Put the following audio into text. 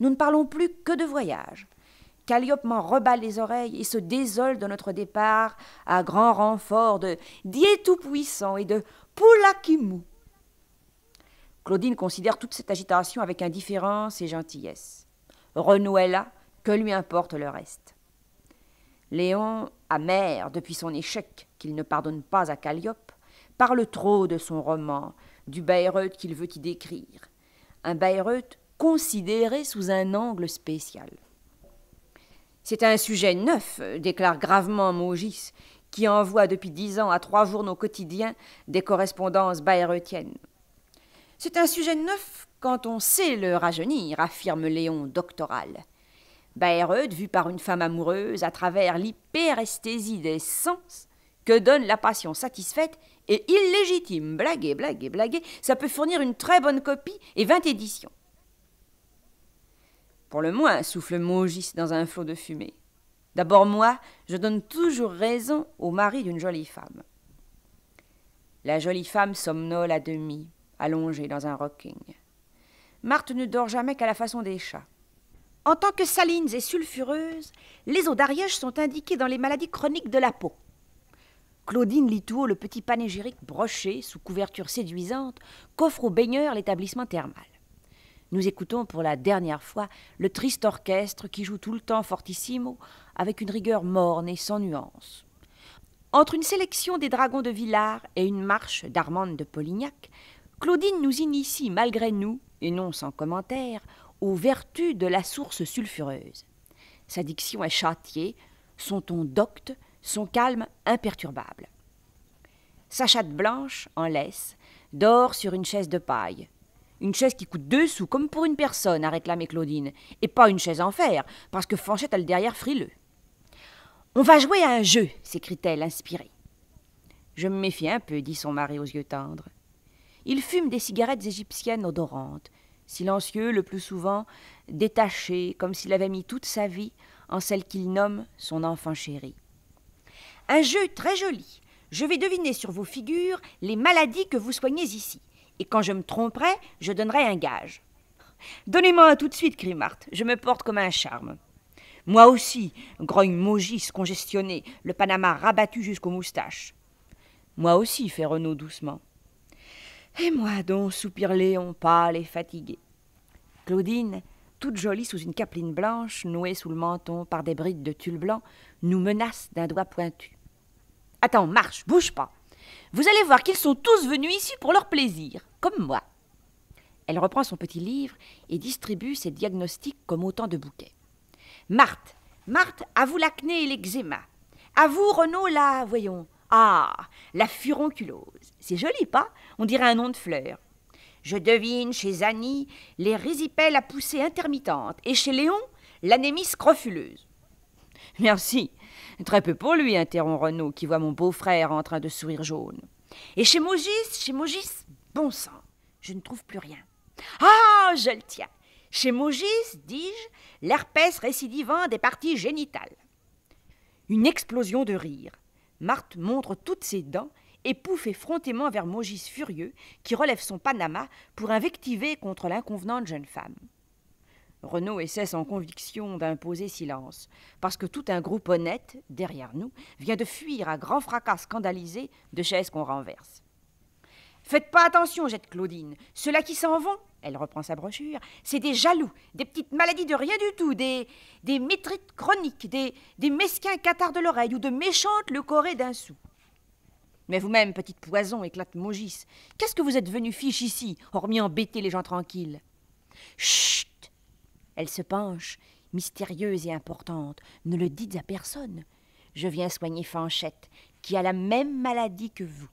Nous ne parlons plus que de voyage. Calliope m'en rebat les oreilles et se désole de notre départ à grand renfort de Dieu Tout-Puissant et de Poulakimou. Claudine considère toute cette agitation avec indifférence et gentillesse. Renouella, que lui importe le reste Léon, amer depuis son échec qu'il ne pardonne pas à Calliope, parle trop de son roman, du Bayreuth qu'il veut y décrire. Un Bayreuth considérée sous un angle spécial. C'est un sujet neuf, déclare gravement Maugis, qui envoie depuis dix ans à trois journaux quotidiens des correspondances bayreuthiennes. « C'est un sujet neuf quand on sait le rajeunir, affirme Léon doctoral. Bayreuth, vu par une femme amoureuse à travers l'hyperesthésie des sens que donne la passion satisfaite et illégitime, blaguez, blaguez, blaguez, ça peut fournir une très bonne copie et vingt éditions. Pour le moins, souffle Maugis dans un flot de fumée. D'abord, moi, je donne toujours raison au mari d'une jolie femme. La jolie femme somnole à demi, allongée dans un rocking. Marthe ne dort jamais qu'à la façon des chats. En tant que salines et sulfureuses, les eaux d'Ariège sont indiquées dans les maladies chroniques de la peau. Claudine lit tout haut le petit panégyrique broché, sous couverture séduisante, qu'offre aux baigneurs l'établissement thermal. Nous écoutons pour la dernière fois le triste orchestre qui joue tout le temps fortissimo avec une rigueur morne et sans nuance. Entre une sélection des dragons de Villars et une marche d'Armande de Polignac, Claudine nous initie malgré nous, et non sans commentaire, aux vertus de la source sulfureuse. Sa diction est châtiée, son ton docte, son calme imperturbable. Sa chatte blanche, en laisse, dort sur une chaise de paille, une chaise qui coûte deux sous, comme pour une personne, a réclamé Claudine. Et pas une chaise en fer, parce que Fanchette a le derrière frileux. On va jouer à un jeu, s'écrie-t-elle, inspirée. Je me méfie un peu, dit son mari aux yeux tendres. Il fume des cigarettes égyptiennes odorantes, silencieux le plus souvent, détaché, comme s'il avait mis toute sa vie en celle qu'il nomme son enfant chéri. Un jeu très joli. Je vais deviner sur vos figures les maladies que vous soignez ici et quand je me tromperai, je donnerai un gage. Donnez-moi tout de suite, crie Marthe. je me porte comme un charme. Moi aussi, grogne Maugis congestionné, le Panama rabattu jusqu'aux moustaches. Moi aussi, fait Renaud doucement. Et moi donc, soupire Léon, pâle et fatigué. Claudine, toute jolie sous une capeline blanche, nouée sous le menton par des brides de tulle blanc, nous menace d'un doigt pointu. Attends, marche, bouge pas. Vous allez voir qu'ils sont tous venus ici pour leur plaisir, comme moi. Elle reprend son petit livre et distribue ses diagnostics comme autant de bouquets. Marthe, Marthe, à vous l'acné et l'eczéma. À vous, Renaud, la, voyons, ah, la furonculose. C'est joli, pas On dirait un nom de fleur. Je devine chez Annie les résipelles à poussée intermittente et chez Léon l'anémie scrofuleuse. Merci. Très peu pour lui, interrompt Renaud, qui voit mon beau-frère en train de sourire jaune. Et chez Maugis, chez Maugis, bon sang, je ne trouve plus rien. Ah, je le tiens. Chez Maugis, dis-je, l'herpès récidivant des parties génitales. Une explosion de rire. Marthe montre toutes ses dents et pouffe effrontément vers Maugis furieux, qui relève son panama pour invectiver contre l'inconvenante jeune femme. Renaud essaie en conviction d'imposer silence, parce que tout un groupe honnête, derrière nous, vient de fuir à grand fracas scandalisé de chaises qu'on renverse. Faites pas attention, jette Claudine. Ceux-là qui s'en vont, elle reprend sa brochure, c'est des jaloux, des petites maladies de rien du tout, des, des métrites chroniques, des, mesquins cathares de l'oreille ou de méchantes le d'un sou. Mais vous-même, petite poison, éclate Maugis, qu'est-ce que vous êtes venu fiche ici, hormis embêter les gens tranquilles elle se penche, mystérieuse et importante. Ne le dites à personne. Je viens soigner Fanchette, qui a la même maladie que vous.